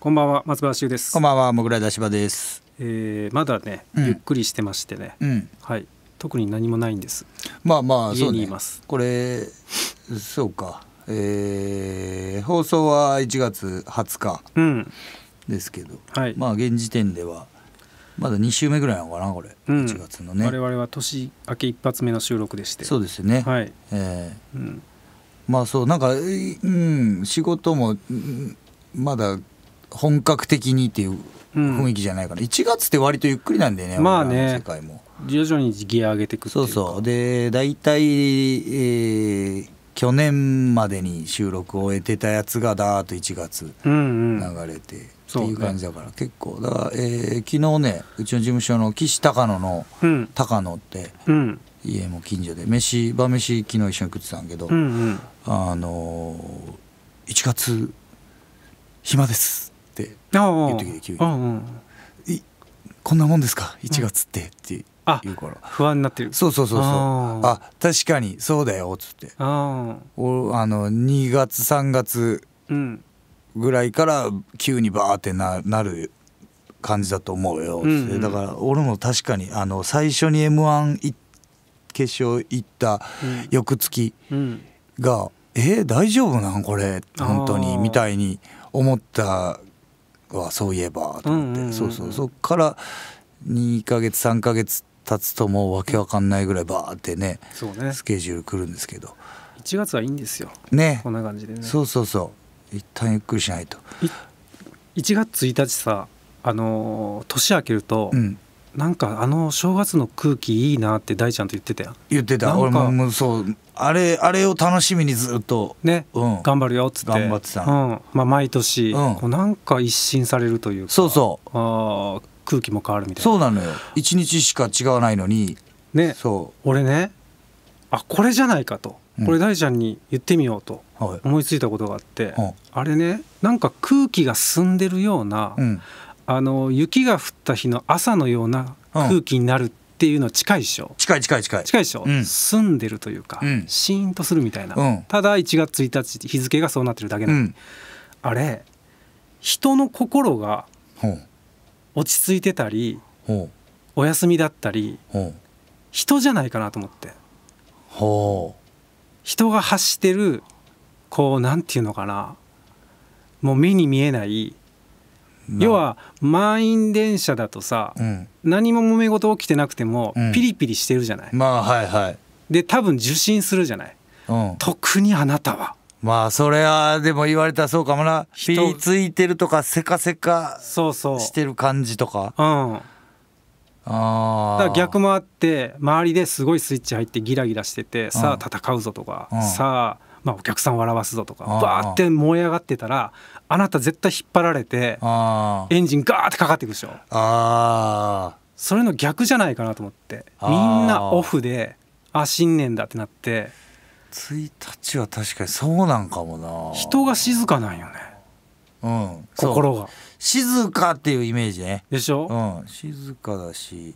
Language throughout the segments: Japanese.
こんばんは松原修ですこんばんはもぐらだしばです、えー、まだね、うん、ゆっくりしてましてね、うん、はい特に何もないんですまあまあ家にいます、ね、これそうかえー、放送は1月20日ですけど、うん、はい、まあ現時点ではまだ2週目ぐらいなのかなこれ、うん、1月のね我々は年明け一発目の収録でしてそうですねはい、えーうん、まあそうなんか、うん、仕事も、まだ本格的にっていう雰囲気じゃないから、うん、1月って割とゆっくりなんだよねまあね世界も徐々にギア上げていくそうそうで大体、えー、去年までに収録を終えてたやつがダーッと1月流れて、うんうんっていう感じだから、ね、結構だから、えー、昨日ねうちの事務所の岸高野の、うん、高野って、うん、家も近所で飯晩飯昨日一緒に食ってたんけど、うんうん、あのー、1月暇ですってってきて急に「こんなもんですか1月って」って言うから不安になってるそうそうそうそうあ確かにそうだよっつってあの2月3月ぐらいから急にバーってななる感じだと思うよっって、うんうん、だから俺も確かにあの最初に m 1決勝行った翌月が「うんうん、えー、大丈夫なんこれ本当に」みたいに思ったはそういえばと思って、うんうんうん、そうそうそっから2か月3か月経つともう訳わかんないぐらいバーってね、ね、スケジュールくるんですけど1月はいいんですよねこんな感じでねそうそうそう一旦ゆっくりしないとい1月1日さあのー、年明けると、うん、なんかあの正月の空気いいなって大ちゃんと言ってたよ言ってた俺もそうあれあれを楽しみにずっとね、うん、頑張るよっつって頑張ってた、うんまあ、毎年、うん、こうなんか一新されるというかそうそうあ空気も変わるみたいなそうなのよ一日しか違わないのにねそう俺ねあこれじゃないかと、これ大ちゃんに言ってみようと思いついたことがあって、はい、あれねなんか空気が澄んでるような、うんあの雪が降った日の朝のような空気になるっていうのは近いでしょ、うん、近い近い近い近いでしょ、うん、澄んでるというか、うん、シーンとするみたいな、うん、ただ1月1日日付がそうなってるだけなのに、うん、あれ人の心が落ち着いてたりお休みだったり人じゃないかなと思って人が発してるこうなんていうのかなもう目に見えない要は満員電車だとさ、うん、何も揉め事起きてなくてもピリピリしてるじゃない、うん、まあはいはいで多分受信するじゃない、うん、特にあなたはまあそれはでも言われたらそうかもなピリついてるとかせかせかしてる感じとかうんあだから逆もあって周りですごいスイッチ入ってギラギラしてて、さあ戦うぞとか、さあまあ、お客さん笑わすぞとかバーって燃え上がってたらあなた絶対引っ張られてエンジンガーってかかっていくでしょあそれの逆じゃないかなと思ってみんなオフであ新年だってなって1日は確かにそうなんかもな人が静かなんよねうん心が静かっていうイメージねでしょ、うん、静かだし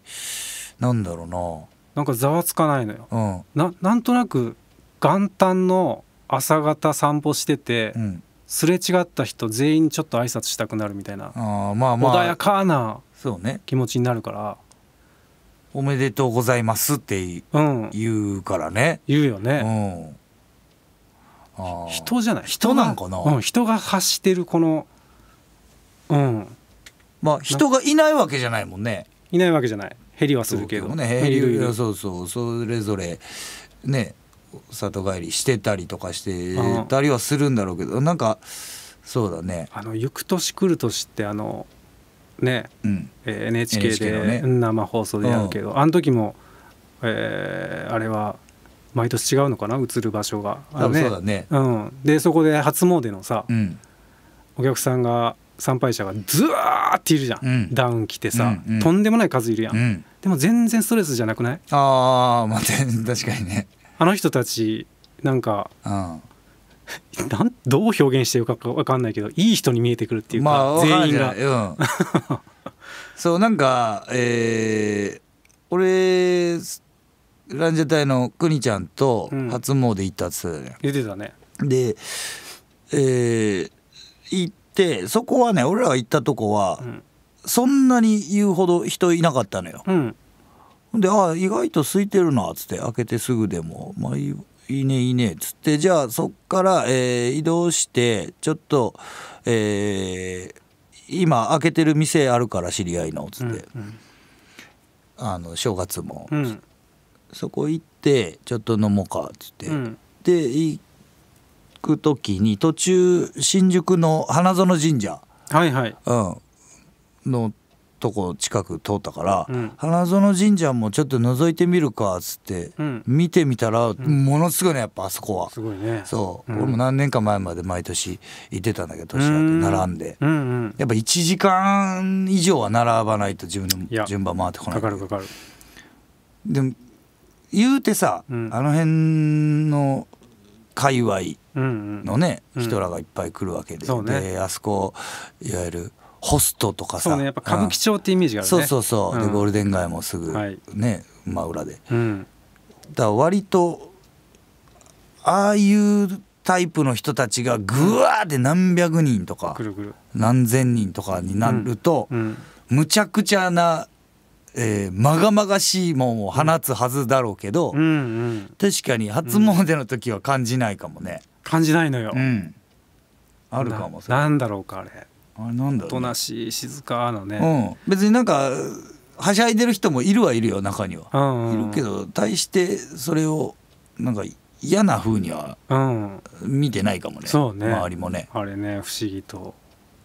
なんだろうななんかざわつかないのよ、うん、ななんとなく元旦の朝方散歩してて、うんすれ違った人全員ちょっと挨拶したくなるみたいなあまあまあ穏やかな気持ちになるから、ね、おめでとうございますって言うからね、うん、言うよね、うん、人じゃない人なんかな、うん、人が発してるこのうんまあ人がいないわけじゃないもんねいないわけじゃない減りはするけどね減りそうそうそれぞれね里帰りしてたりとかしてたりはするんだろうけどなんかそうだねあの行く年来る年ってあのね、うん、NHK で生放送でやるけど、ねあの時も、えー、あれは毎年違うのかな映る場所が、そうだね、うん、でそこで初詣のさ、うん、お客さんが参拝者がずわーっているじゃん、うん、ダウン着てさ、うんうん、とんでもない数いるやん、でも全然ストレスじゃなくないあ、まあ、確かにねあの人たちなんか、うん、なんどう表現してよか分かんないけどいい人に見えてくるっていうか、まあ、全員が。うん、そうなんか、えー、俺ランジャタイの国ちゃんと初詣行ったっつってたね。てたね。で、えー、行ってそこはね俺らが行ったとこは、うん、そんなに言うほど人いなかったのよ。うん、で「あ意外と空いてるな」っつって開けてすぐでも「まあ、いいねいいね」っつってじゃあそっから、えー、移動してちょっと、えー、今開けてる店あるから知り合いのっつって、うんうん、あの正月も、うん、そこ行ってちょっと飲もうかっつって、うん、で行く時に途中新宿の花園神社、はいはいうん、のとこ近く通ったから、うん、花園神社もちょっと覗いてみるかっつって、うん、見てみたら、ものすごいねやっぱあそこはすごいねそう、俺も何年か前まで毎年行ってたんだけど年明け並んで、うんうん、やっぱ1時間以上は並ばないと自分の順番回ってこないかかるかかるでも言うてさ、あの辺の界隈のね、人らがいっぱい来るわけで,、であそこいわゆるホストとかさ、ね、やっぱ歌舞伎町ってイメージがあるね、そうそうそう、でゴールデン街もすぐね、真、はい、裏で、うん、だから割とああいうタイプの人たちがぐわーって何百人とか何千人とかになると、うん、むちゃくちゃなえまがまがしいもんを放つはずだろうけど、うんうん、確かに初詣の時は感じないかもね、感じないのよ、うん、あるかもなんだろうかあれあれなんだおとなしい静かなね、うん、別になんかはしゃいでる人もいるはいるよ中には、うんうん、いるけど対してそれをなんか嫌なふうには見てないかもねうん、ね周りもねあれね不思議と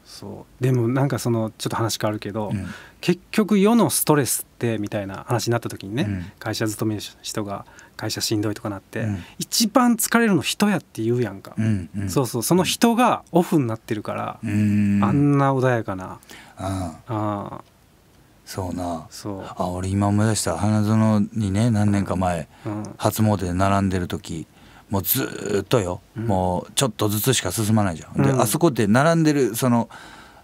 そうでもなんかそのちょっと話変わるけど、うん、結局世のストレスってみたいな話になった時にね、会社勤めの人が会社しんどいとかなって、うん、一番疲れるの人やって言うやんか、うんうん、そうそうその人がオフになってるから、うん、あんな穏やかなああそうなそうあ俺今思い出した花園にね何年か前、うん、初詣で並んでる時もうずっとよ、もうちょっとずつしか進まないじゃん、であそこで並んでるその、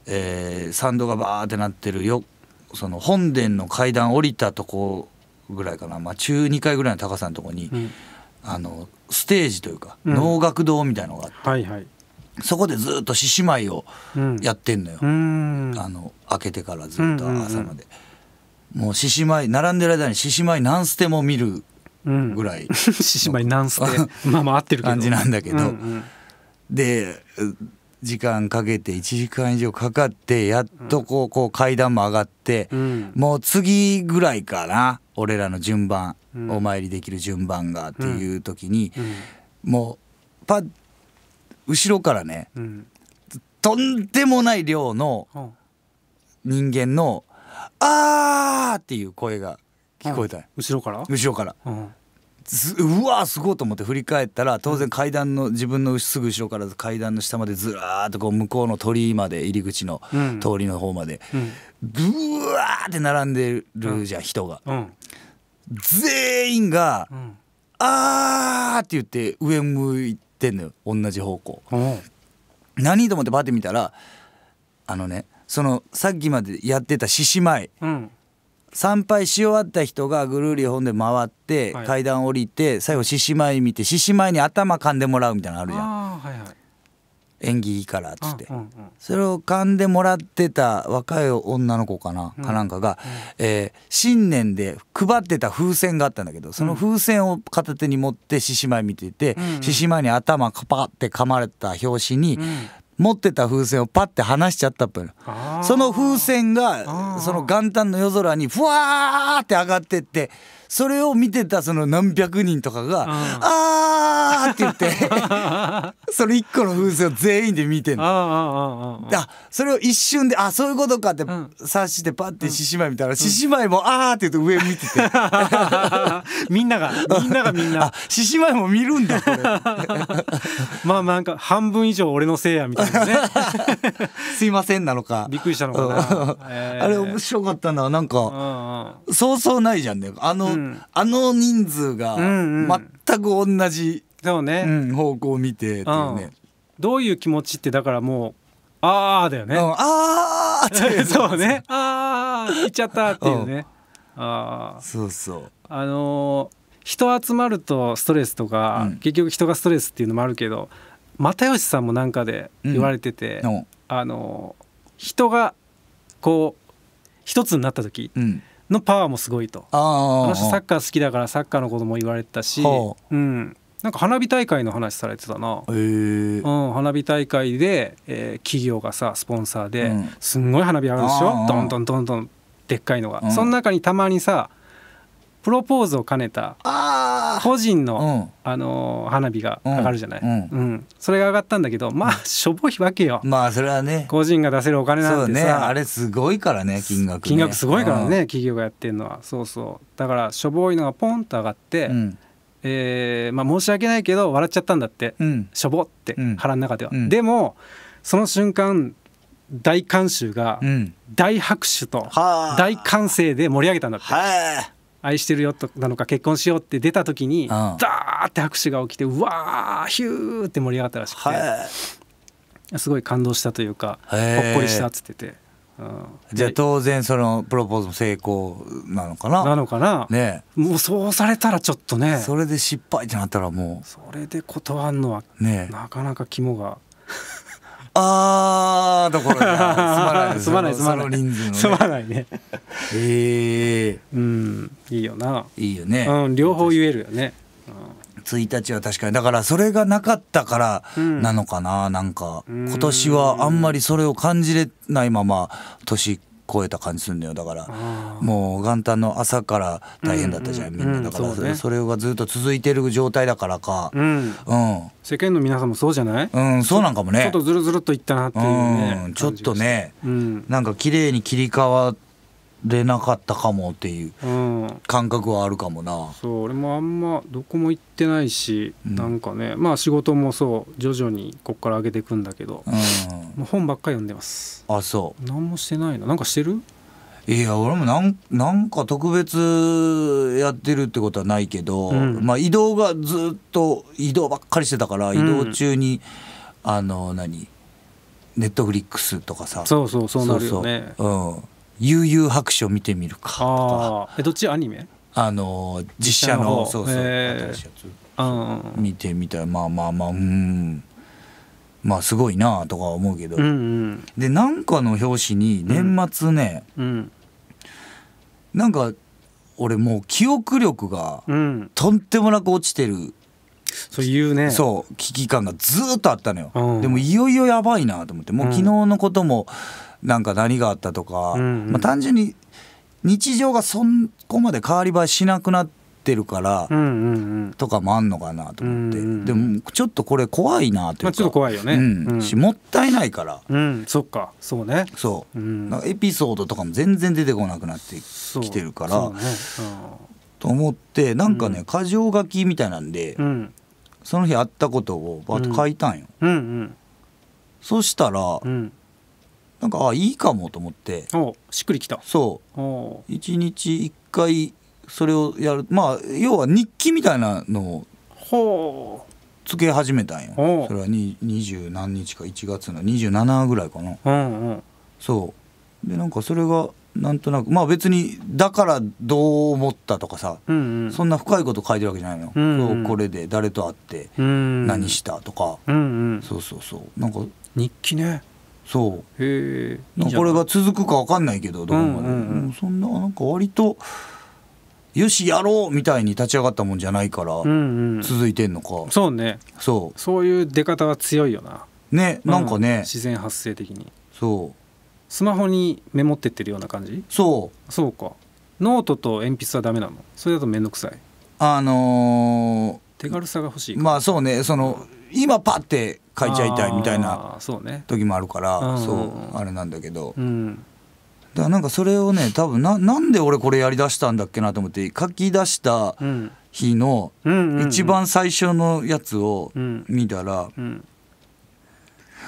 えー、ンドがバーってなってるよその本殿の階段降りたとこぐらいかな、まあ、中2階ぐらいの高さのとこに、うん、あのステージというか、能楽堂みたいのがあって、はいはい、そこでずっと獅子舞をやってんのよ、あの開けてからずっと朝まで、もう獅子舞並んでる間に獅子舞何捨ても見るぐらい 獅子舞何捨て まあまあ合ってる感じなんだけど、うんうん、で時間かけて1時間以上かかってやっとこうこう階段も上がって、もう次ぐらいかな俺らの順番、うん、お参りできる順番がっていう時に、もうパッ後ろからね、とんでもない量の人間の「あー!」っていう声が聞こえた、うん、後ろから後ろから、うん、うわすごいと思って振り返ったら当然階段の自分のすぐ後ろから階段の下までずらーっとこう向こうの鳥居まで入り口の通りの方まで、ぐわブワーって並んでるじゃん、人が。全員が「うん、あって言って上向いてんのよ同じ方向。何と思ってバッて見たらあのねそのさっきまでやってた獅子舞、うん、参拝し終わった人がぐるり本で回って、はい、階段降りて最後獅子舞見て獅子舞に頭噛んでもらうみたいなのあるじゃん。演技いいからっつって、うんうん、それを噛んでもらってた若い女の子かな、うん、かなんかが、うん、えー、新年で配ってた風船があったんだけどその風船を片手に持って獅子舞見てて獅子舞に頭カパって噛まれた拍子に、うん持ってた風船をパッて離しちゃったっぽいその風船がその元旦の夜空にふわーって上がってってそれを見てたその何百人とかが「ああーって言って それ一個の風船を全員で見てんのあそれを一瞬であそういうことかって察してパッて獅子舞見たら獅子舞もあーって言って上見てて みんながみんながみんな獅子舞も見るんだこれ まあなんか半分以上俺のせいやみたいなねすいませんなのかびっくりしたのかな、えー、あれ面白かったななんかそうそうないじゃんねあの、うん、あの人数が全く同じそうね、うん、方向を見てっていうね、うん、どういう気持ちってだからもうああだよね、うん、ああって そうねああ行っちゃったっていうね、ああそうそうあのー人集まるとストレスとか、うん、結局人がストレスっていうのもあるけど又吉さんもなんかで言われてて、うん、あの人がこう一つになった時のパワーもすごいと、うん、あの人サッカー好きだからサッカーのことも言われてたし、うん、なんか花火大会の話されてたな、えー、うん、花火大会で、えー、企業がさスポンサーで、うん、すんごい花火あるでしょどんどんどんどんでっかいのが、うん、その中にたまにさプロポーズを兼ねた個人の、うん、あのー、花火が上がるじゃない、うん、うん、それが上がったんだけどまあしょぼいわけよまあそれはね個人が出せるお金なんてさ、ね、あれすごいからね金額、ね、金額すごいからね、企業がやってるのはそうそうだからしょぼいのがポンと上がって、えーまあ、申し訳ないけど笑っちゃったんだって、うん、しょぼって、うん、腹の中では、うん、でもその瞬間大観衆が大拍手と大歓声で盛り上げたんだって、愛してるよとなのか結婚しようって出た時にダーって拍手が起きてうわーヒューって盛り上がったらしくてすごい感動したというかほっこりしたっつってて。じゃあ当然そのプロポーズも成功なのかななのかな、ね、もうそうされたらちょっとねそれで失敗ってなったらもうそれで断るのは、ね、なかなか肝が。あーどころじゃすまないす まないすまないねええー、うんいいよないいよね、うん、両方言えるよね、うん一日は確かにだからそれがなかったからなのかな、うん、なんか今年はあんまりそれを感じれないまま年超えた感じするんだよだからもう元旦の朝から大変だったじゃん、うんうん、みんなだから、そね、それがずっと続いてる状態だからか、うん、うん、世間の皆さんもそうじゃないうんそうなんかもねちょっとずるずるっといったなっていう、ね、ちょっとね、うん、なんか綺麗に切り替わってれなかったかもっていう感覚はあるかもな、うん、そう俺もあんまどこも行ってないし、うん、なんかねまあ仕事もそう徐々にこっから上げていくんだけど、うん、本ばっかり読んでますあそう何もしてないのなんかしてるいや俺もなんなんか特別やってるってことはないけど、うん、まあ移動がずっと移動ばっかりしてたから移動中に、あの何ネットフリックスとかさそうそうそうなるよねそうそう、うん悠々白書見てみるかとかえどっちアニメあの実写のそうそう新し見てみたらまあまあまあうんまあすごいなとか思うけど、うんうん、でなんかの表紙に年末ね、うん、なんか俺もう記憶力がとんでもなく落ちてる、そういうねそう危機感がずっとあったのよ、うん、でもいよいよやばいなと思ってもう昨日のことも、うんなんか何があったとか、うんうん、まあ、単純に日常がそこまで変わり映えしなくなってるからとかもあんのかなと思って、うんうんうん、でもちょっとこれ怖いなというか、まあ、ちょっと怖いよね、うん、しもったいないから、うん、そっかそうねそう、うん、エピソードとかも全然出てこなくなってきてるから、と思ってなんかね箇条書きみたいなんで、その日あったことをバッと書いたんよ、うんうんうん、そしたら、なんかあいいかもと思ってしっくりきたそう一日一回それをやるまあ要は日記みたいなのをつけ始めたんよそれは二十何日か1月の27ぐらいかな、うんうん、そうでなんかそれがなんとなくまあ別にだからどう思ったとかさ、うんうん、そんな深いこと書いてるわけじゃないの、うんうん、今日これで誰と会って何したとか、うんうん、そうそうそうなんか日記ねそうへえこれが続くか分かんないけどどこまで、うんうんうん、そんななんか割とよしやろうみたいに立ち上がったもんじゃないから、うんうん、続いてんのかそうねそうそういう出方は強いよなねなんかね、うん、自然発生的にそうスマホにメモってってるような感じそうそうかノートと鉛筆はダメなのそれだと面倒くさいあのー、手軽さが欲しいまあそうねその、うん今パッて書いちゃいたいみたいな時もあるからそうあれなんだけど。だからなんかそれをね多分ななんで俺これやりだしたんだっけなと思って書き出した日の一番最初のやつを見たら、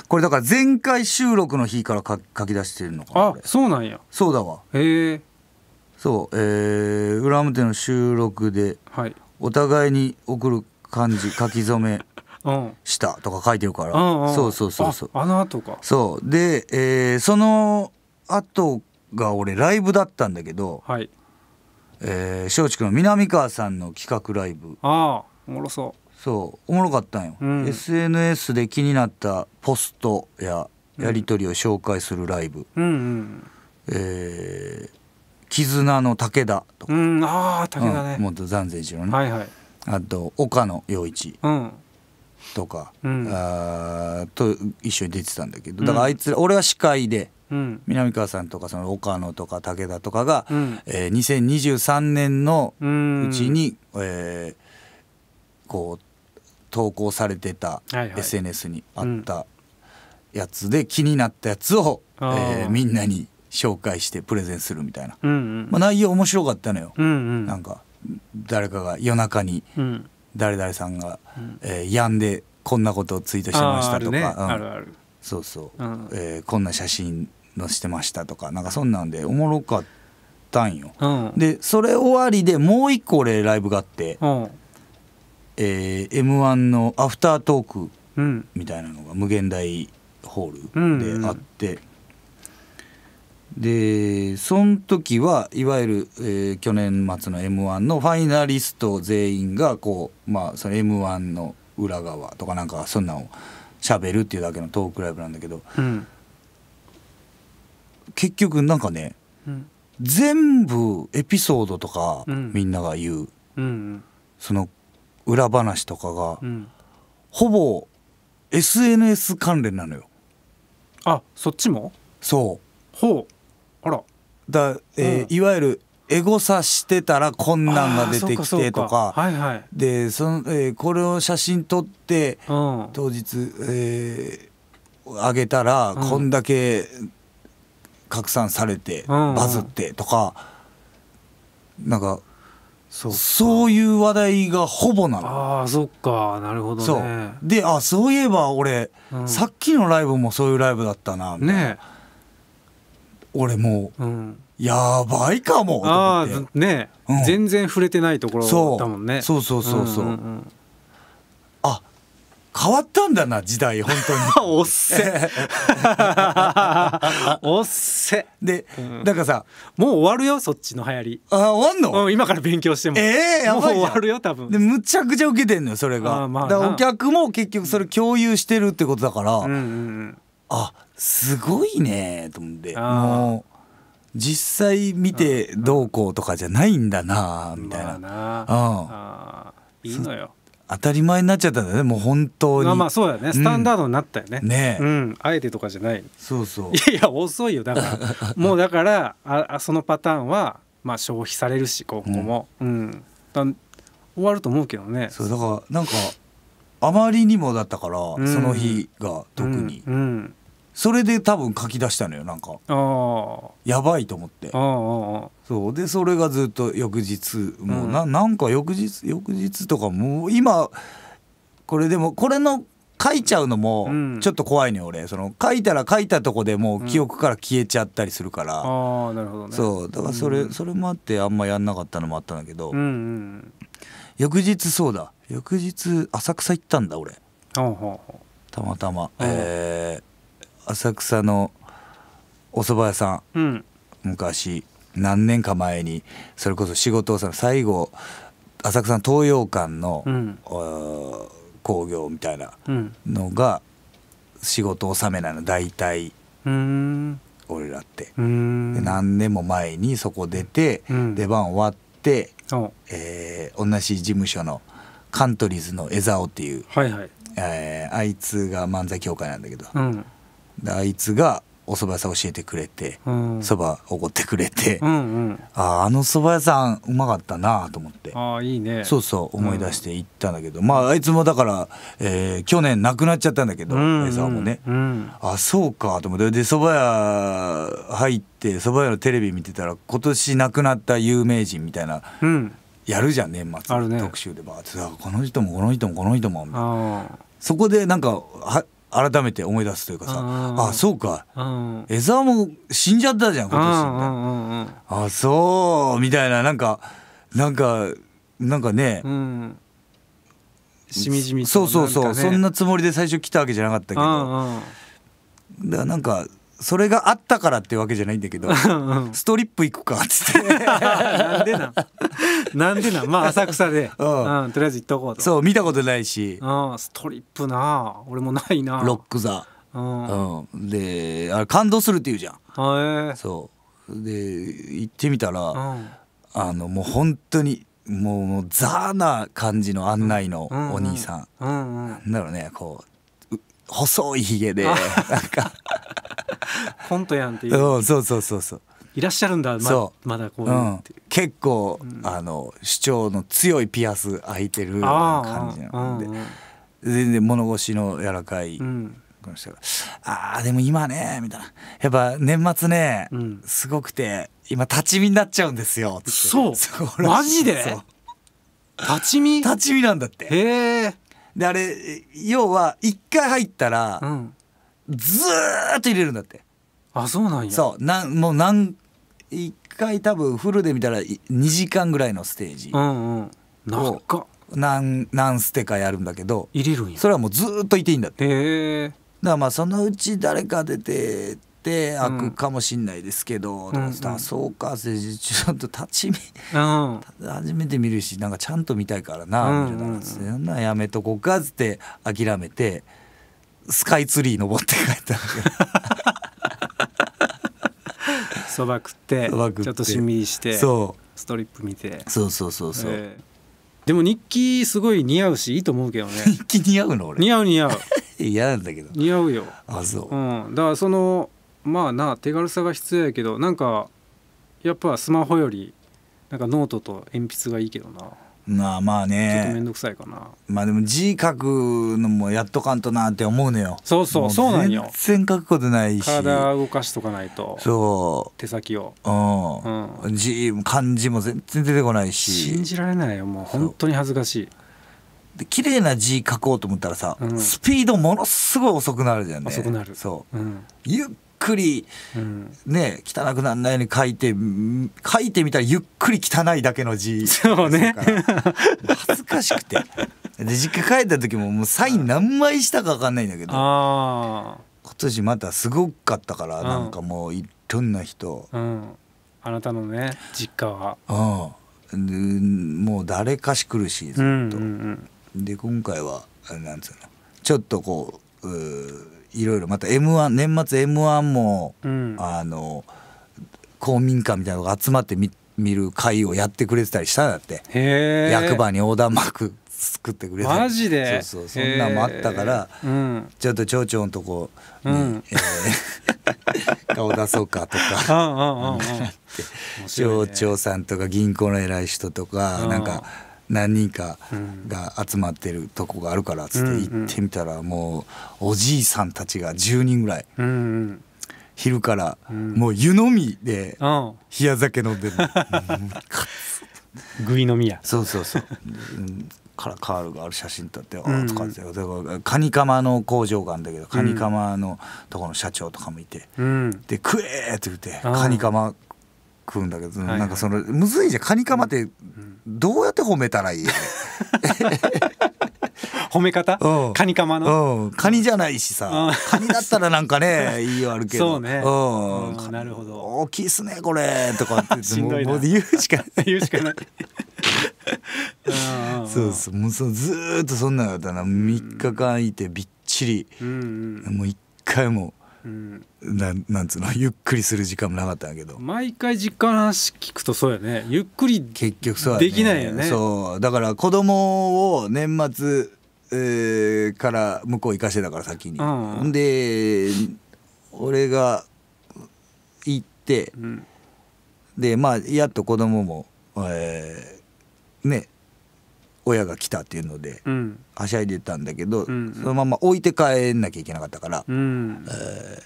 これだから前回収録の日から書き出してるのかなあそうなんやそうだわへえそうえー、裏表の収録でお互いに送る漢字書き初めしたとか書いてるから、うんそうそうそうそうあの後かそうで、えー、その後が俺ライブだったんだけど、はいえー、松竹の南川さんの企画ライブああおもろそうそうおもろかったんよ、うん、SNS で気になったポストややり取りを紹介するライブ、うんうんうんえー、絆の武田とか、うん、あ武田ね、うん、元残善一郎ね、はいはい、あと岡野陽一、うん、とか、うん、あと一緒に出てたんだけどだからあいつら、俺は司会で。うん、南川さんとかその岡野とか武田とかが、うん、えー、2023年のうちに、うん、えー、こう投稿されてたははいい、SNS にあったやつで、気になったやつを、うえー、みんなに紹介してプレゼンするみたいな、うんうん、まあ、内容面白かったのよ、うんうん、なんか誰かが夜中に、うん誰々さんが、うん、えー、病んでこんなことをツイートしてましたとか、ねうん、あるあるそうそう、うん、えー、こんな写真のしてましたとかなんかそんなんでおもろかったんよ、うん、でそれ終わりでもう一個俺ライブがあって、うん、えー、m 1のアフタートークみたいなのが無限大ホールであって、うんうんでその時はいわゆる、えー、去年末の m 1のファイナリスト全員がこう、まあ、その m 1の裏側とかなんかそんなんを喋るっていうだけのトークライブなんだけど、うん、結局なんかね、うん、全部エピソードとかみんなが言う、うん、その裏話とかが、ほぼ SNS 関連なのよ。あそっちもそうほうだ、えー、うん、いわゆるエゴサしてたらこんなんが出てきてとかはいはい、でその、えー、これを写真撮って、うん、当日、えー、げたらこんだけ拡散されて、うん、バズってとか、うん、なんかそうそういう話題がほぼなのああそっかなるほどねであそういえば俺、さっきのライブもそういうライブだったなみたいな。ね俺もう、うん、やばいかもああね、うん、全然触れてないところだもんねそうそうそうそううんうんうん、あ変わったんだな時代本当に おっせ おっせで、うん、だからさもう終わるよそっちの流行りあ終わんの、うん、今から勉強してもええー、やばいもう終わるよ多分でむちゃくちゃ受けてんのよそれが、まあ、だお客も結局それ共有してるってことだから、うんうんうん、あすごいねと思ってもう実際見てどうこうとかじゃないんだなみたいな、まあ、いいのよ当たり前になっちゃったんだねもう本当にまあそうだねスタンダードになったよね、うん、ねうんあえてとかじゃないそうそういや遅いよだから もうだからあそのパターンはまあ消費されるし今後も、うん、うん、終わると思うけどねそうだからなんかあまりにもだったから、うん、その日が特に、うん、うんそれで多分書き出したのよなんかやばいと思ってそうでそれがずっと翌日もうな,、なんか翌日翌日とかもう今これでもこれの書いちゃうのもちょっと怖いね、うん、俺その書いたら書いたとこでもう記憶から消えちゃったりするから、うん、あなるほどねそうだからそれ、うん、それもあってあんまやんなかったのもあったんだけど、うんうん、翌日そうだ翌日浅草行ったんだ俺たまたま、えー、浅草のお蕎麦屋さん、うん、昔何年か前にそれこそ仕事をさ最後浅草の東洋館の、うん、工業みたいなのが仕事納めなの大体。俺らって何年も前にそこ出て、うん、出番終わって、えー、同じ事務所のカントリーズの江沢っていう、はいはいえー、あいつが漫才協会なんだけど、うん、であいつがお蕎麦屋さん教えてくれてそば、おごってくれて、うんうん、ああの蕎麦屋さんうまかったなと思ってあいいねそうそう思い出して行ったんだけど、うん、まああいつもだから、えー、去年亡くなっちゃったんだけど江沢、うん、もね、うん、あそうかと思ってで蕎麦屋入って蕎麦屋のテレビ見てたら今年亡くなった有名人みたいな、やるじゃん年末、ね、特集でばこの人もこの人もこの人もみたいな。そこでなんかは改めて思い出すというかさああそうか、うん、江沢も死んじゃったじゃん今年、ね、ああそうみたいななんかなんかなんかね、うん、しみじみ、そうそうそうそんなつもりで最初来たわけじゃなかったけど、うんうん、だからなんかそれがあったからってわけじゃないんだけど、ストリップ行くかっつって なんでななんでなまあ浅草で、うんうん、とりあえず行っとこうとそう見たことないし、うん、ストリップな俺もないなロック座、うんであ感動するって言うじゃん、へえそうで行ってみたら、うんあのもう本当にもうザーな感じの案内のお兄さん、うんうんなんだろうねこうう細いひげでなんかコントやんっていううんそうそうそうそういらっしゃるんだ、そうまだこう結構、あの主張の強いピアス開いてる感じなので全然物腰の柔らかい、ああでも今ねみたいなやっぱ年末ね、すごくて今立ち見になっちゃうんですよそうそうマジで立ち見立ち見なんだってへえであれ要は一回入ったら、ずっと入れるんだってあそうなんやそうなもう何一回多分フルで見たら2時間ぐらいのステージ何何ステかやるんだけど入れるんやそれはもうずっといていいんだってだからまあそのうち誰か出てって開くかもしんないですけど、とかうかうん、そうかちょっと立ち見、うん、初めて見るしなんかちゃんと見たいからな、うんうみたいなそんなやめとこうかっつって諦めてスカイツリー登って帰ったわけそば食ってちょっとしみりしてそうストリップ見てそうそうそうそう、えー、でも日記すごい似合うしいいと思うけどね日記似合うの俺似合う似合う 嫌なんだけど似合うよあそう、うん、だからそのまあな手軽さが必要やけどなんかやっぱスマホよりなんかノートと鉛筆がいいけどなまあまあねちょっと面倒くさいかなまあでも字書くのもやっとかんとなって思うのよそうそうそうなんよ全然書くことないし体動かしとかないとそう手先をうん、字漢字も全然出てこないし信じられないよもう本当に恥ずかしいで綺麗な字書こうと思ったらさ、うん、スピードものすごい遅くなるじゃんね遅くなるそう、うん、ゆっくり、うん、ね汚くならないように書いて書いてみたらゆっくり汚いだけの字そうね恥ずかしくてで実家帰った時ももうサイン何枚したか分かんないんだけど今年またすごかったから、なんかもういろんな人、うん、あなたのね実家はうんもう誰かし来るしずっと、うんうんうん、で今回はなんつうのちょっとこうういろいろまた m 1年末 m 1も、うん、あの公民館みたいなのが集まって見見る会をやってくれてたりしたんだって役場に横断幕作ってくれてマジでそうそうそんなんもあったから、うん、ちょっと町長のとこに、うん、えー、顔出そうかとか 町長さんとか銀行の偉い人とか、うん、なんか。何人かが集まってるとこがあるからっつって行ってみたらもうおじいさんたちが10人ぐらい。昼からもう湯飲みで冷や酒飲んでる、うん、ぐいみやそうそうそう、からカールがある写真撮って「ああ」とかってカニカマの工場があるんだけどカニカマのところの社長とかもいて「で食え!」って言って「カニカマ食うんだけど、はいなんかそのむずいじゃんカニカマってどうやって褒めたらいい、う んうん、褒め方カニカマのカニじゃないしさカニだったらなんかね 言い悪けどそうねうなるほど大きいっすねこれとかって言ってもう言うしかない 言うしかないそうそうもうそずっとそんなだな3日間いてびっちり、うんうん、もう一回も。うん、ななんつうの ゆっくりする時間もなかったんだけど毎回実家の話聞くとそうやねゆっくり結局そう、ね、できないよねそうだから子供を年末、えー、から向こう行かしてたから先に、うん、で俺が行って、うん、でまあやっと子供も、えー、ね親が来たっていうので、はしゃいでたんだけど、そのまま置いて帰んなきゃいけなかったから、えー、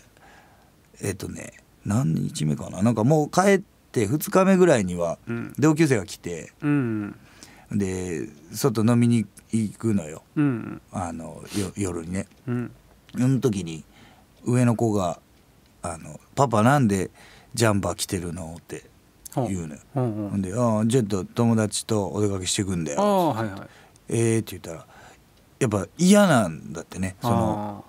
えっ、とね何日目かななんかもう帰って2日目ぐらいには同級生が来て、で外飲みに行くのよ、あの夜にね。うん、その時に上の子があの「パパなんでジャンバー着てるの?」って言うのよ、ほんで「あょっと友達とお出かけしていくんだよ」はいはい、ええって言ったらやっぱ嫌なんだってねその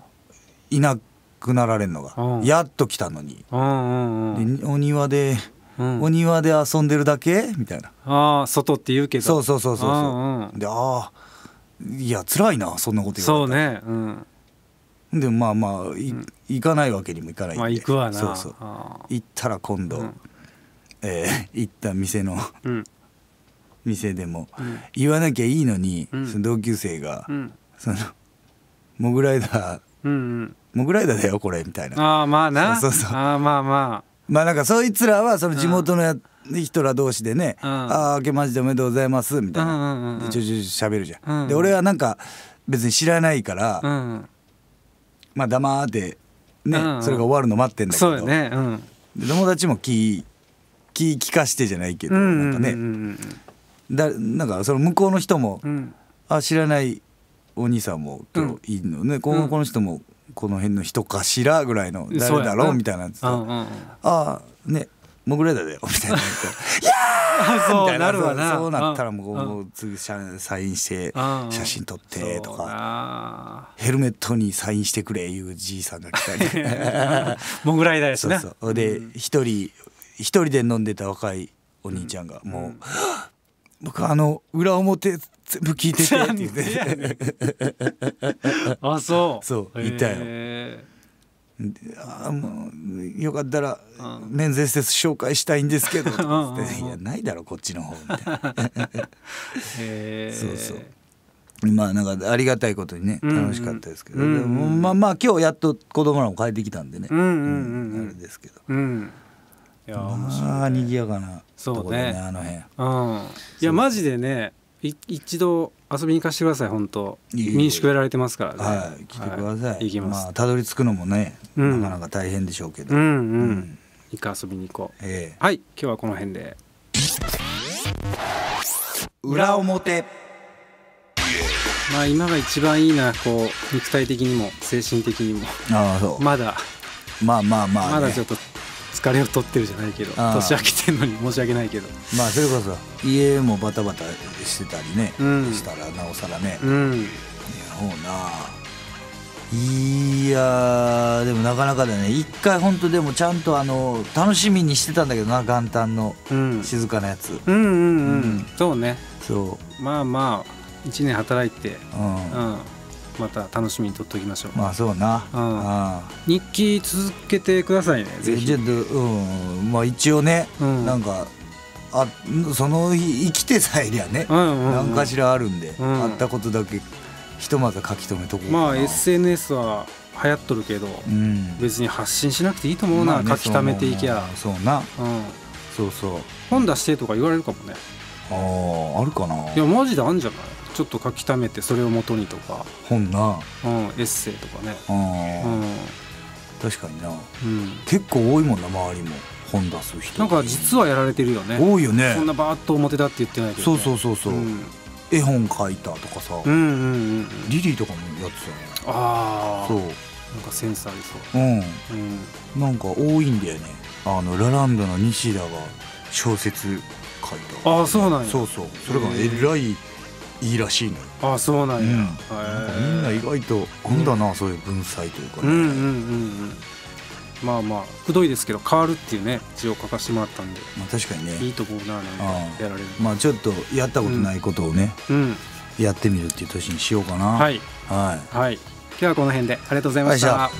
いなくなられるのがやっと来たのに、でお庭で、うん、お庭で遊んでるだけみたいなああ外って言うけどそうそうそうそうそうでああいや辛いなそんなこと言われたそうね、うん、でまあまあ行、うん、かないわけにもいかないまあ行くわなそうそう行ったら今度、うんえー、行った店の、うん、店でも、うん、言わなきゃいいのに、うん、その同級生が、そのモグライダー、うんうん、モグライダーだよこれみたいなあまあなそうそうあまあまあまあなんかそいつらはその地元のや、人ら同士でね「ああ明けましておめでとうございます」みたいな、うんうんうん、ちょちょしゃべるじゃん。うんうん、で俺はなんか別に知らないから、うんうん、まあ黙ってね、うんうん、それが終わるの待ってんだけど、ねうん、友達も聞き聞かしてじゃないけど、なんかねだなんかその向こうの人も、うん、あ知らないお兄さんも今日いいのね、うん、このこの人もこの辺の人かしらぐらいの誰だろうみたいなんつって、うんうん、ああねモグライダーだよ みたいな いやーみたいなそうなったらもうもうサインして写真撮ってとかヘルメットにサインしてくれいうじいさんが来たり モグライダーですねそうそうで一人一人で飲んでた若いお兄ちゃんが、もう、うん、僕あの裏表全部聞いててって言ってあそう そうったよあもうよかったら面接説紹介したいんですけど」っていやないだろこっちの方」みたいな そうそうまあなんかありがたいことにね楽しかったですけど、うんうん、まあまあ今日やっと子供らも帰ってきたんでね、うんうんうんうん、あれですけど。うんあやまあやかなとこね、ね、あの辺うんいやマジでね一度遊びに行かせてください本当民宿やられてますからねはい来てください、はい、行きます、まあ、たどり着くのもね、うん、なかなか大変でしょうけどうんうん、うん、一回遊びに行こう、えはい今日はこの辺で裏表まあ今が一番いいなこう肉体的にも精神的にもああそうまだまあまあまあ、ね、まだちょっと疲れを取ってるじゃないけど年明けてんのに申し訳ないけどまあそれこそ家もバタバタしてたりね、うん、したらなおさらね、うん、やほうないやでもなかなかだね一回本当でもちゃんとあの楽しみにしてたんだけどな元旦の静かなやつ、うん、うんうんうん、そうねそうまあまあ1年働いてうん、うんまた楽しみにとっておきましょうまあそうな、うん、日記続けてくださいねぜひうんまあ一応ね、うん、なんかあその生きてさえりゃね、うんうん、何かしらあるんで、うん、あったことだけひとまず書き留めとこうまあ SNS は流行っとるけど、うん、別に発信しなくていいと思うな、まあね、書き溜めていきゃそうな、うん、そうそう本出してとか言われるかもねあああるかないやマジであんじゃないちょっと書き溜めてそれをもとにとか本な、うん、エッセイとかねうん、確かにな、うん、結構多いもんな周りも本出す人なんか実はやられてるよね多いよねそんなバーッと表だって言ってないけど、ね、そうそうそうそう、うん、絵本書いたとかさ、うんうんうん、リリーとかもやってたねああそうなんかセンスありそううん、うん、なんか多いんだよねあのラランドの西田が小説書いたああそうなんやそうそうそれがえらい、いいらしいのあそうなんや、うん、みんな意外とあんだな、そういう文才というかね、うんうんうんうんまあまあくどいですけど変わるっていうね字を書かしてもらったんで、まあ、確かにねいいとこななんでやられるまあちょっとやったことないことをね、うん、やってみるっていう年にしようかなはいはい、はい、今日はこの辺でありがとうございました、